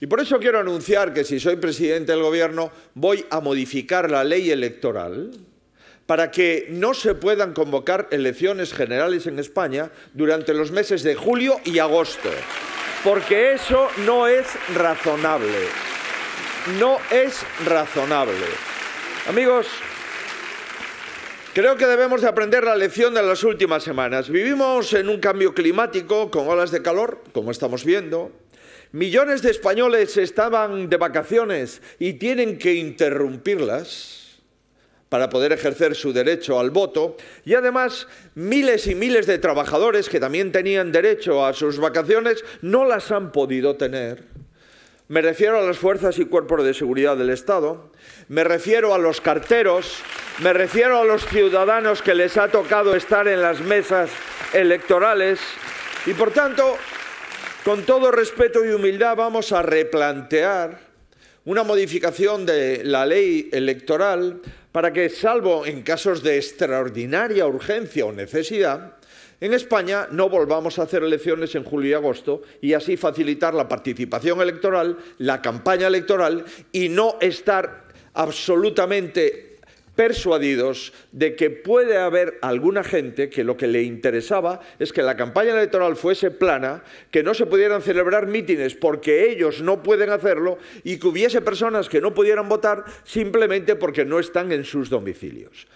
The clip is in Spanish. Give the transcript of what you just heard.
Y por eso quiero anunciar que si soy presidente del Gobierno voy a modificar la ley electoral para que no se puedan convocar elecciones generales en España durante los meses de julio y agosto, porque eso no es razonable. No es razonable. Amigos, Creo que debemos de aprender la lección de las últimas semanas. Vivimos en un cambio climático con olas de calor, como estamos viendo, Millones de españoles estaban de vacaciones y tienen que interrumpirlas para poder ejercer su derecho al voto y además miles y miles de trabajadores que también tenían derecho a sus vacaciones no las han podido tener. Me refiero a las fuerzas y cuerpos de seguridad del Estado, me refiero a los carteros, me refiero a los ciudadanos que les ha tocado estar en las mesas electorales y por tanto con todo respeto y humildad vamos a replantear una modificación de la ley electoral para que, salvo en casos de extraordinaria urgencia o necesidad, en España no volvamos a hacer elecciones en julio y agosto y así facilitar la participación electoral, la campaña electoral y no estar absolutamente persuadidos de que puede haber alguna gente que lo que le interesaba es que la campaña electoral fuese plana, que no se pudieran celebrar mítines porque ellos no pueden hacerlo y que hubiese personas que no pudieran votar simplemente porque no están en sus domicilios.